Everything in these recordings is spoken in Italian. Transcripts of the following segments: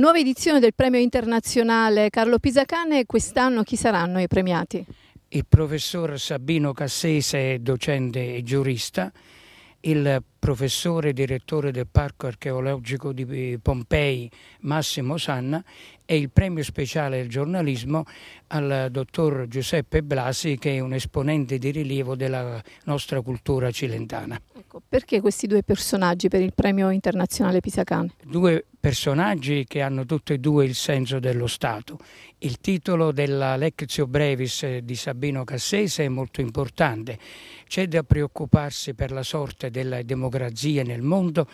Nuova edizione del premio internazionale Carlo Pisacane, quest'anno chi saranno i premiati? Il professor Sabino Cassese, docente e giurista, il professore e direttore del Parco Archeologico di Pompei Massimo Sanna e il premio speciale del giornalismo al dottor Giuseppe Blasi che è un esponente di rilievo della nostra cultura cilentana. Ecco, perché questi due personaggi per il premio internazionale Pisacane? Due personaggi che hanno tutti e due il senso dello Stato. Il titolo della Lectio Brevis di Sabino Cassese è molto importante. C'è da preoccuparsi per la sorte della democrazia democrazie nel mondo,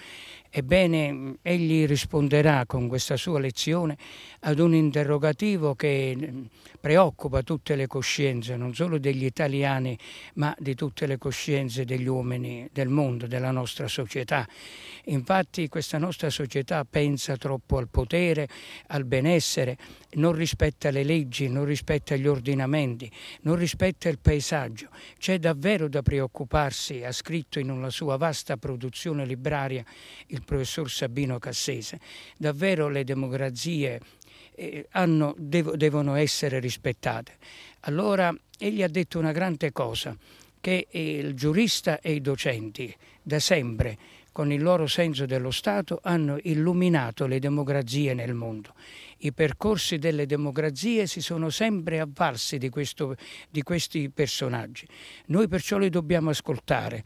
ebbene mm, egli risponderà con questa sua lezione ad un interrogativo che mm, preoccupa tutte le coscienze, non solo degli italiani, ma di tutte le coscienze degli uomini del mondo, della nostra società. Infatti questa nostra società pensa troppo al potere, al benessere, non rispetta le leggi, non rispetta gli ordinamenti, non rispetta il paesaggio. C'è davvero da preoccuparsi, ha scritto in una sua vasta produzione libraria il professor Sabino Cassese. Davvero le democrazie eh, hanno, dev devono essere rispettate. Allora egli ha detto una grande cosa, che eh, il giurista e i docenti da sempre con il loro senso dello Stato hanno illuminato le democrazie nel mondo. I percorsi delle democrazie si sono sempre avvalsi di, questo, di questi personaggi. Noi perciò li dobbiamo ascoltare.